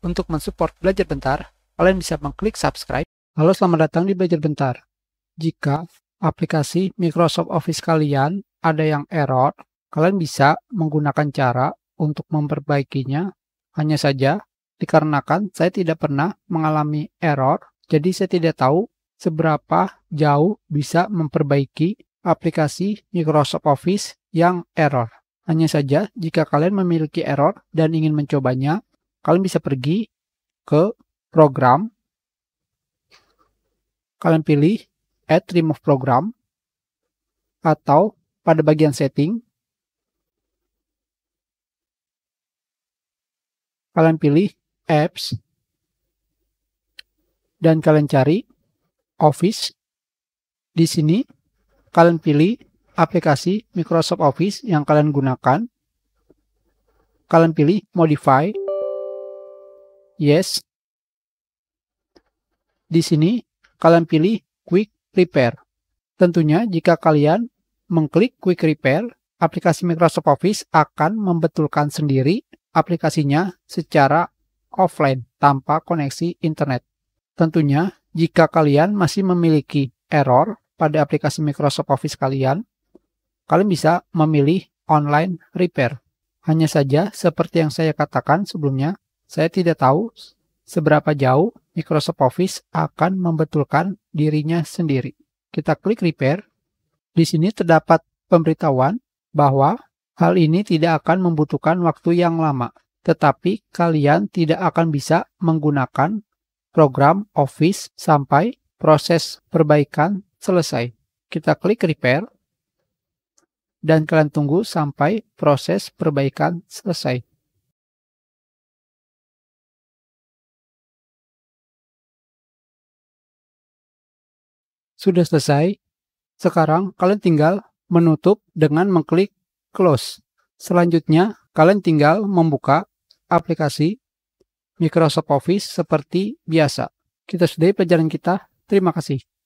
Untuk mensupport Belajar Bentar, kalian bisa mengklik subscribe. Halo, selamat datang di Belajar Bentar. Jika aplikasi Microsoft Office kalian ada yang error, kalian bisa menggunakan cara untuk memperbaikinya. Hanya saja, dikarenakan saya tidak pernah mengalami error, jadi saya tidak tahu seberapa jauh bisa memperbaiki aplikasi Microsoft Office yang error. Hanya saja, jika kalian memiliki error dan ingin mencobanya, kalian bisa pergi ke program kalian pilih add remove program atau pada bagian setting kalian pilih apps dan kalian cari office di sini kalian pilih aplikasi Microsoft Office yang kalian gunakan kalian pilih modify yes. Di sini, kalian pilih Quick Repair. Tentunya, jika kalian mengklik Quick Repair, aplikasi Microsoft Office akan membetulkan sendiri aplikasinya secara offline tanpa koneksi internet. Tentunya, jika kalian masih memiliki error pada aplikasi Microsoft Office kalian, kalian bisa memilih online repair. Hanya saja, seperti yang saya katakan sebelumnya, saya tidak tahu seberapa jauh Microsoft Office akan membetulkan dirinya sendiri. Kita klik repair. Di sini terdapat pemberitahuan bahwa hal ini tidak akan membutuhkan waktu yang lama, tetapi kalian tidak akan bisa menggunakan program Office sampai proses perbaikan selesai. Kita klik repair dan kalian tunggu sampai proses perbaikan selesai. sudah selesai. Sekarang kalian tinggal menutup dengan mengklik close. Selanjutnya, kalian tinggal membuka aplikasi Microsoft Office seperti biasa. Kita sudahi pelajaran kita. Terima kasih.